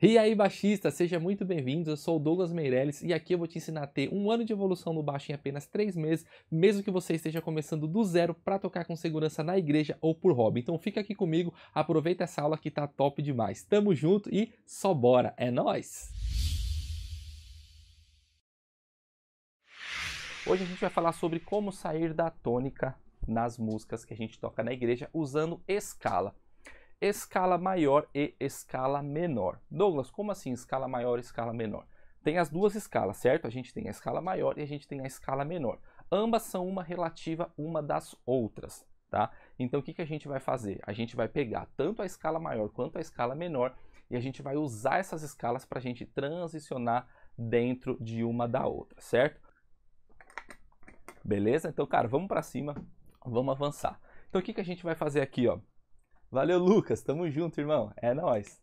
E aí, baixista, seja muito bem-vindo. Eu sou o Douglas Meirelles e aqui eu vou te ensinar a ter um ano de evolução no baixo em apenas 3 meses, mesmo que você esteja começando do zero para tocar com segurança na igreja ou por hobby. Então fica aqui comigo, aproveita essa aula que tá top demais. Tamo junto e só bora, é nós. Hoje a gente vai falar sobre como sair da tônica nas músicas que a gente toca na igreja usando escala escala maior e escala menor. Douglas, como assim escala maior e escala menor? Tem as duas escalas, certo? A gente tem a escala maior e a gente tem a escala menor. Ambas são uma relativa uma das outras, tá? Então o que, que a gente vai fazer? A gente vai pegar tanto a escala maior quanto a escala menor e a gente vai usar essas escalas para a gente transicionar dentro de uma da outra, certo? Beleza? Então, cara, vamos para cima, vamos avançar. Então o que, que a gente vai fazer aqui, ó? Valeu, Lucas. Tamo junto, irmão. É nóis.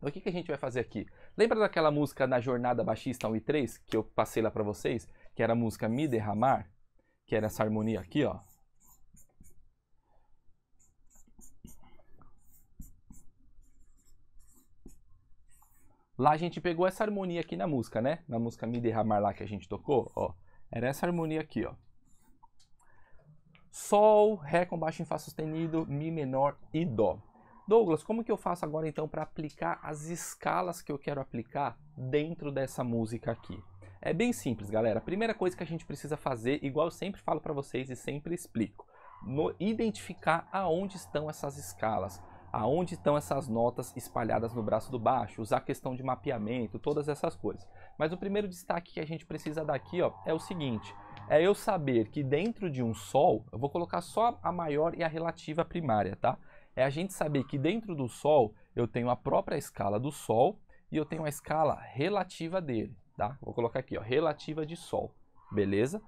O que, que a gente vai fazer aqui? Lembra daquela música na Jornada Baixista 1 e 3 que eu passei lá para vocês? Que era a música Me Derramar? Que era essa harmonia aqui, ó. Lá a gente pegou essa harmonia aqui na música, né? Na música Me Derramar lá que a gente tocou, ó. Era essa harmonia aqui, ó. Sol, Ré com baixo em Fá sustenido, Mi menor e Dó. Douglas, como que eu faço agora então para aplicar as escalas que eu quero aplicar dentro dessa música aqui? É bem simples, galera. A primeira coisa que a gente precisa fazer, igual eu sempre falo para vocês e sempre explico, no, identificar aonde estão essas escalas, aonde estão essas notas espalhadas no braço do baixo, usar a questão de mapeamento, todas essas coisas. Mas o primeiro destaque que a gente precisa dar aqui ó, é o seguinte, é eu saber que dentro de um Sol, eu vou colocar só a maior e a relativa primária, tá? É a gente saber que dentro do Sol eu tenho a própria escala do Sol e eu tenho a escala relativa dele, tá? Vou colocar aqui, ó, relativa de Sol, beleza?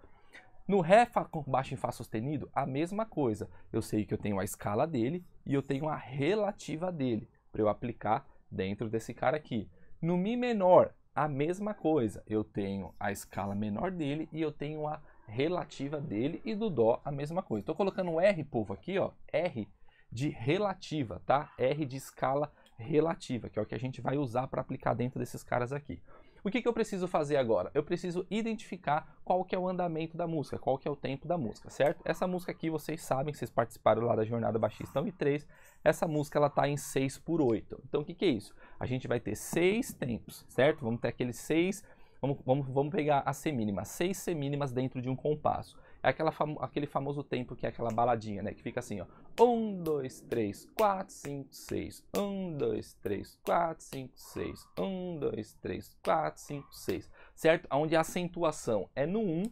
No Ré com baixo em Fá sustenido, a mesma coisa. Eu sei que eu tenho a escala dele e eu tenho a relativa dele para eu aplicar dentro desse cara aqui. No Mi menor, a mesma coisa. Eu tenho a escala menor dele e eu tenho a relativa dele e do dó a mesma coisa. Estou colocando um R, povo, aqui, ó, R de relativa, tá? R de escala relativa, que é o que a gente vai usar para aplicar dentro desses caras aqui. O que, que eu preciso fazer agora? Eu preciso identificar qual que é o andamento da música, qual que é o tempo da música, certo? Essa música aqui, vocês sabem, vocês participaram lá da Jornada Baixista 1 e 3, essa música ela está em 6 por 8. Então o que, que é isso? A gente vai ter seis tempos, certo? Vamos ter aqueles seis, vamos, vamos, vamos pegar a semínima, seis semínimas dentro de um compasso. É aquela fam aquele famoso tempo que é aquela baladinha, né? Que fica assim, ó. 1, 2, 3, 4, 5, 6. 1, 2, 3, 4, 5, 6. 1, 2, 3, 4, 5, 6. Certo? Onde é a acentuação é no 1.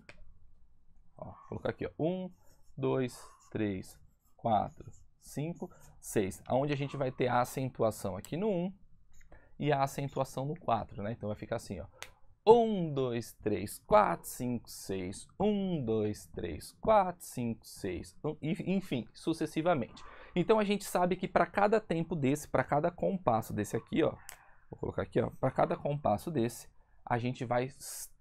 Ó, vou colocar aqui, ó. 1, 2, 3, 4, 5, 6. Onde a gente vai ter a acentuação aqui no 1 e a acentuação no 4, né? Então vai ficar assim, ó. 1, 2, 3, 4, 5, 6, 1, 2, 3, 4, 5, 6, um, enfim, sucessivamente. Então a gente sabe que para cada tempo desse, para cada compasso desse aqui, ó, vou colocar aqui, ó, para cada compasso desse, a gente vai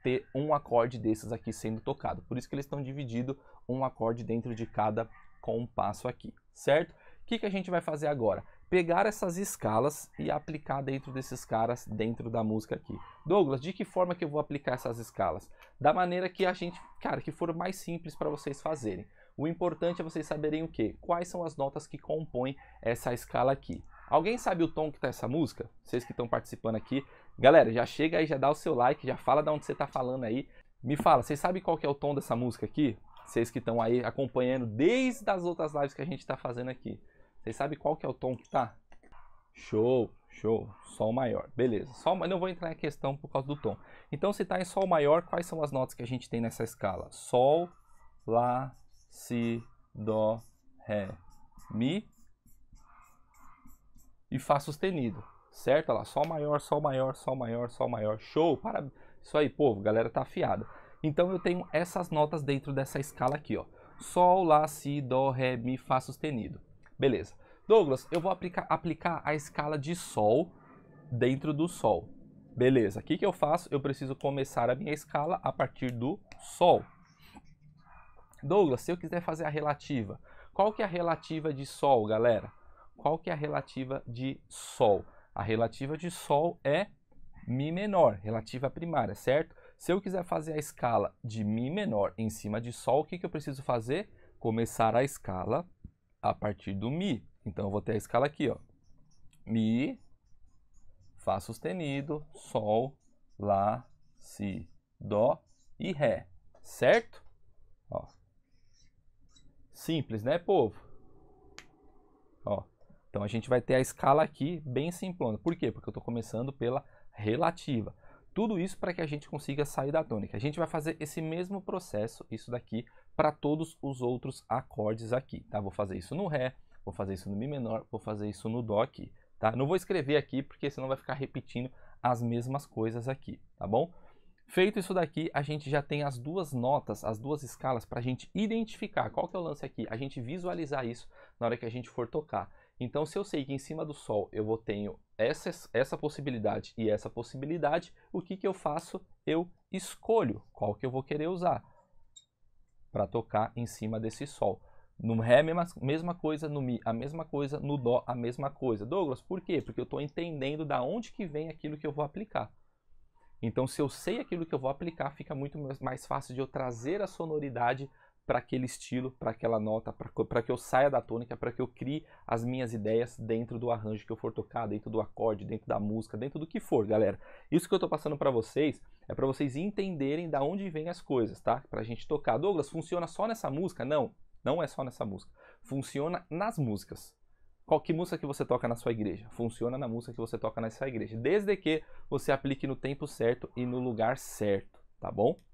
ter um acorde desses aqui sendo tocado. Por isso que eles estão divididos um acorde dentro de cada compasso aqui, certo? O que, que a gente vai fazer agora? pegar essas escalas e aplicar dentro desses caras, dentro da música aqui. Douglas, de que forma que eu vou aplicar essas escalas? Da maneira que a gente, cara, que for mais simples para vocês fazerem. O importante é vocês saberem o quê? Quais são as notas que compõem essa escala aqui. Alguém sabe o tom que tá essa música? Vocês que estão participando aqui. Galera, já chega aí, já dá o seu like, já fala de onde você tá falando aí. Me fala, vocês sabem qual que é o tom dessa música aqui? Vocês que estão aí acompanhando desde as outras lives que a gente está fazendo aqui. Vocês sabem qual que é o tom que tá? Show, show, Sol maior. Beleza, Sol, mas não vou entrar em questão por causa do tom. Então, se tá em Sol maior, quais são as notas que a gente tem nessa escala? Sol, Lá, Si, Dó, Ré, Mi e Fá sustenido, certo? Olha lá, Sol maior, Sol maior, Sol maior, Sol maior, show, para isso aí, povo, galera tá afiada. Então eu tenho essas notas dentro dessa escala aqui, ó. Sol, Lá, Si, Dó, Ré, Mi, Fá sustenido. Beleza. Douglas, eu vou aplicar, aplicar a escala de Sol dentro do Sol. Beleza, o que, que eu faço? Eu preciso começar a minha escala a partir do Sol. Douglas, se eu quiser fazer a relativa, qual que é a relativa de Sol, galera? Qual que é a relativa de Sol? A relativa de Sol é Mi menor, relativa primária, certo? Se eu quiser fazer a escala de Mi menor em cima de Sol, o que, que eu preciso fazer? Começar a escala a partir do Mi. Então eu vou ter a escala aqui, ó. Mi, Fá sustenido, Sol, Lá, Si, Dó e Ré. Certo? Ó. Simples, né, povo? Ó. Então a gente vai ter a escala aqui bem simplona. Por quê? Porque eu estou começando pela relativa. Tudo isso para que a gente consiga sair da tônica. A gente vai fazer esse mesmo processo, isso daqui, para todos os outros acordes aqui, tá? Vou fazer isso no Ré, vou fazer isso no Mi menor, vou fazer isso no Dó aqui, tá? Não vou escrever aqui porque senão vai ficar repetindo as mesmas coisas aqui, tá bom? Feito isso daqui, a gente já tem as duas notas, as duas escalas para a gente identificar qual que é o lance aqui, a gente visualizar isso na hora que a gente for tocar. Então, se eu sei que em cima do Sol eu vou tenho essa, essa possibilidade e essa possibilidade, o que, que eu faço? Eu escolho qual que eu vou querer usar para tocar em cima desse Sol. No Ré, mesma, mesma coisa, no Mi, a mesma coisa, no Dó, a mesma coisa. Douglas, por quê? Porque eu estou entendendo da onde que vem aquilo que eu vou aplicar. Então, se eu sei aquilo que eu vou aplicar, fica muito mais fácil de eu trazer a sonoridade para aquele estilo, para aquela nota, para que eu saia da tônica, para que eu crie as minhas ideias dentro do arranjo que eu for tocar, dentro do acorde, dentro da música, dentro do que for, galera. Isso que eu estou passando para vocês é para vocês entenderem da onde vêm as coisas, tá? Para a gente tocar. Douglas, funciona só nessa música? Não, não é só nessa música. Funciona nas músicas. Qual que música que você toca na sua igreja? Funciona na música que você toca na sua igreja, desde que você aplique no tempo certo e no lugar certo, tá bom?